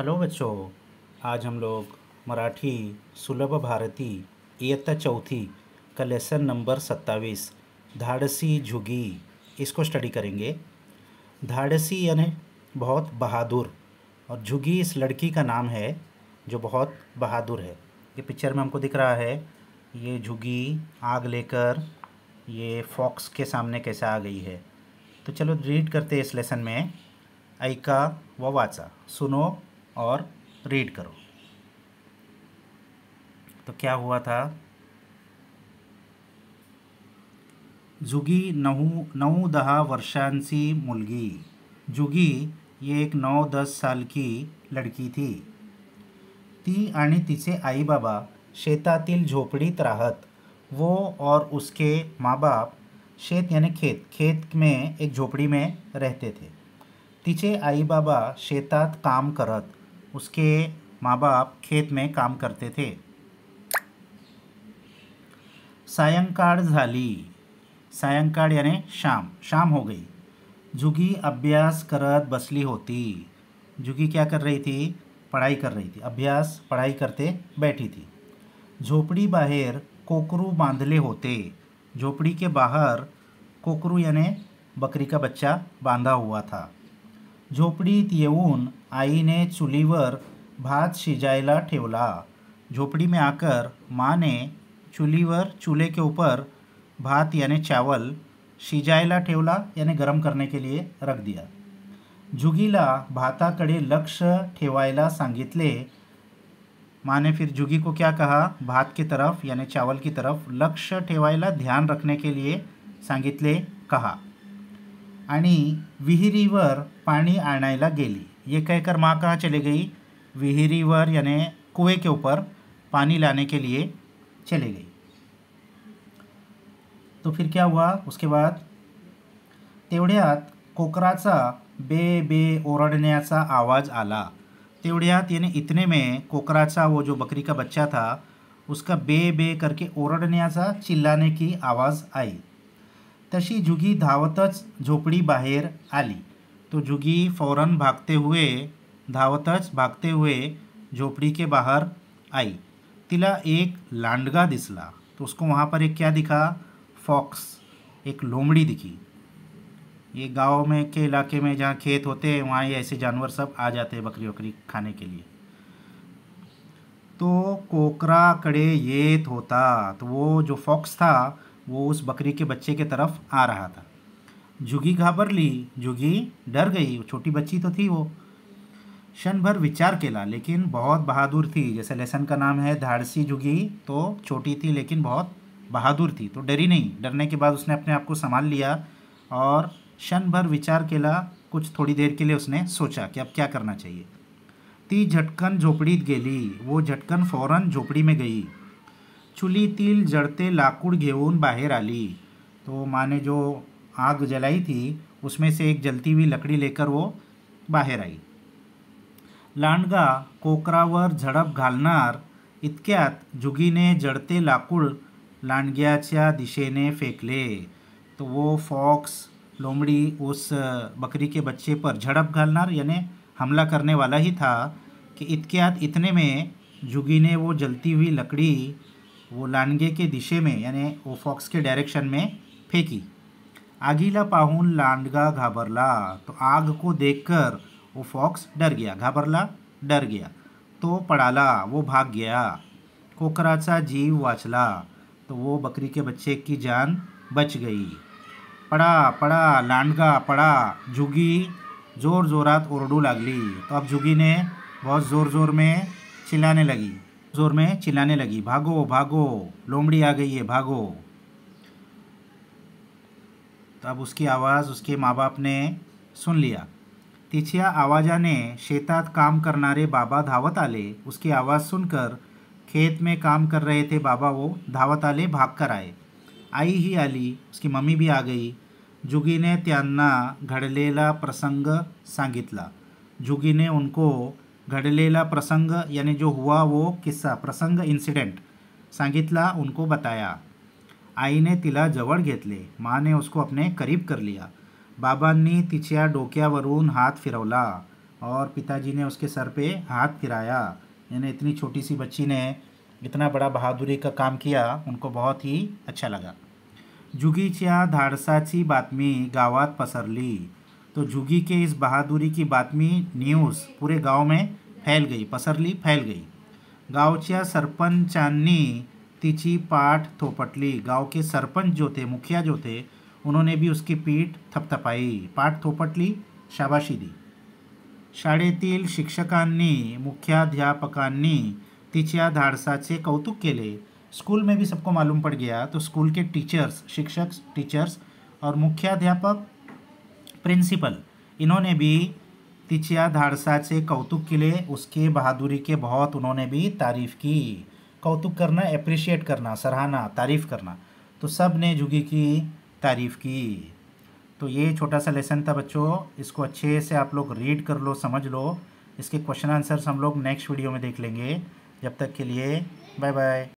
hello बच्चों आज हम लोग मराठी सुलभ भारती इयत्ता चौथी का लेसन नंबर सत्ताईस धाड़सी झुगी इसको स्टडी करेंगे धाड़सी यानी बहुत बहादुर और झुगी इस लड़की का नाम है जो बहुत बहादुर है ये पिक्चर में हमको दिख रहा है ये झुगी आग लेकर ये फॉक्स के सामने कैसे आ गई है तो चलो रीड करते हैं इस लेसन में ऐका व वाचा सुनो और रीड करो तो क्या हुआ था जुगी नऊ नौ दहा वर्षांसी मुलगी जुगी ये एक नौ दस साल की लडकी थी ती आणि तिचे बाबा शेतातील झोपडीत राहत वो और उसके माँ बाप शेत यानी खेत खेत में एक झोपड़ी में रहते थे तिचे बाबा शेतात काम करत उसके माँ बाप खेत में काम करते थे सायंकाल झाली सायंकाल यानी शाम शाम हो गई जुगी अभ्यास करत बसली होती जुगी क्या कर रही थी पढ़ाई कर रही थी अभ्यास पढ़ाई करते बैठी थी झोपड़ी बाहर कोकरू बांधले होते झोपड़ी के बाहर कोकरू यानी बकरी का बच्चा बांधा हुआ था झोपडीत येऊन ने चुलीवर भात शिजायला ठेवला झोपड़ी में आकर माँ ने चूल्हीवर चूल्हे के ऊपर भात यानी चावल शिजायला ठेवला यानी गरम करने के लिए रख दिया जुगीला भाताकडे लक्ष्य ठेवायला सांगितले माँ ने फिर जुगी को क्या कहा भात की तरफ यानी चावल की तरफ लक्ष्य ठेवायला ध्यान रखने के लिए सांगितले कहा आणि विहिरीवर पाणी आणायला गेली ये कहकर माँ कहाँ चली गई विहिरीवर यानि कुएं के ऊपर पानी लाने के लिए चली गई तो फिर क्या हुआ उसके बाद तेवढ्यात कोकराचा बे बे ओरडण्याचा आवाज़ आला तेवढ्यात यानी इतने में कोकराचा वो जो बकरी का बच्चा था उसका बे बे करके ओरडण्याचा चिल्लाने की आवाज़ आई तशी जुगी धावतच बाहर आली तो जुगी फौरन भागते हुए धावतच भागते हुए झोपड़ी के बाहर आई तिला एक लांडगा दिसला तो उसको वहाँ पर एक क्या दिखा फॉक्स एक लोमड़ी दिखी ये गांव में के इलाके में जहाँ खेत होते हैं वहाँ ये ऐसे जानवर सब आ जाते हैं बकरी वकरी खाने के लिए तो कोकरा कड़े ये होता तो वो जो फॉक्स था वो उस बकरी के बच्चे के तरफ आ रहा था झुगी घाबर ली झुगी डर गई छोटी बच्ची तो थी वो क्षण भर विचार केला लेकिन बहुत बहादुर थी जैसे लेसन का नाम है धाड़सी झुगी तो छोटी थी लेकिन बहुत बहादुर थी तो डरी नहीं डरने के बाद उसने अपने आप को संभाल लिया और क्षण भर विचार केला कुछ थोड़ी देर के लिए उसने सोचा कि अब क्या करना चाहिए ती झटकन झोपड़ी गेली वो झटकन फौरन झोपड़ी में गई चुलीतील जड़ते लाकूड घेऊन बाहर आली तो माँ ने जो आग जलाई थी उसमें से एक जलती हुई लकड़ी लेकर वो बाहर आई लांडगा कोकरावर झडप घालनार इतक्यात ने जडते लाकूड दिशे ने फेंकले तो वो फॉक्स लोमड़ी उस बकरी के बच्चे पर झड़प घालनार यानी हमला करने वाला ही था कि इतक्यात इतने में जुगी ने वो जलती हुई लकड़ी वो लानगे के दिशे में यानी वो फॉक्स के डायरेक्शन में फेंकी आगीला पाहुन लांडगा घाबरला तो आग को देखकर वो फॉक्स डर गया घाबरला डर गया तो पड़ाला वो भाग गया कोकराचा जीव वाचला तो वो बकरी के बच्चे की जान बच गई पड़ा पड़ा लांडगा पड़ा झुगी जोर जोरात ओरडू लागली तो अब जुगी ने बहुत ज़ोर ज़ोर में चिल्लाने लगी ज़ोर में चिल्लाने लगी भागो भागो लोमड़ी आ गई है भागो तब उसकी आवाज़ उसके माँ बाप ने सुन लिया आवाजा ने शेतात काम करणारे बाबा धावत आले उसकी आवाज़ सुनकर खेत में काम कर रहे थे बाबा वो धावत आले भाग कर आए आई ही आली उसकी मम्मी भी आ गई जुगी ने त्यांना घडलेला प्रसंग सांगितला ने उनको घडलेला प्रसंग यानी जो हुआ वो किस्सा प्रसंग इंसिडेंट सांगितला उनको बताया आई ने तिला जवर घेतले ने उसको अपने करीब कर लिया तिचिया डोकिया वरुण हाथ फिरवला और पिताजी ने उसके सर पे हाथ फिराया यानी इतनी छोटी सी बच्ची ने इतना बड़ा बहादुरी का काम किया उनको बहुत ही अच्छा लगा चिया धाडसाची बातमी गावत पसरली तो जुगी के इस बहादुरी की बातमी न्यूज़ पूरे गांव में फैल गई पसरली फैल गई गावच्या सरपंचांनी तिची पाठ थोपटली गांव के सरपंच जो थे मुखिया जो थे उन्होंने भी उसकी पीठ थपथपाई पाठ थोपटली शाबाशी दी शिक्षक मुख्याध्यापक तिचिया धाड़सा से कौतुक के लिए स्कूल में भी सबको मालूम पड़ गया तो स्कूल के टीचर्स शिक्षक टीचर्स और मुख्याध्यापक प्रिंसिपल इन्होंने भी तिचिया धाड़सा से कौतुक के लिए उसके बहादुरी के बहुत उन्होंने भी तारीफ़ की कौतुक करना अप्रिशिएट करना सराहना तारीफ़ करना तो सब ने जुगी की तारीफ़ की तो ये छोटा सा लेसन था बच्चों इसको अच्छे से आप लोग रीड कर लो समझ लो इसके क्वेश्चन आंसर्स हम लोग नेक्स्ट वीडियो में देख लेंगे जब तक के लिए बाय बाय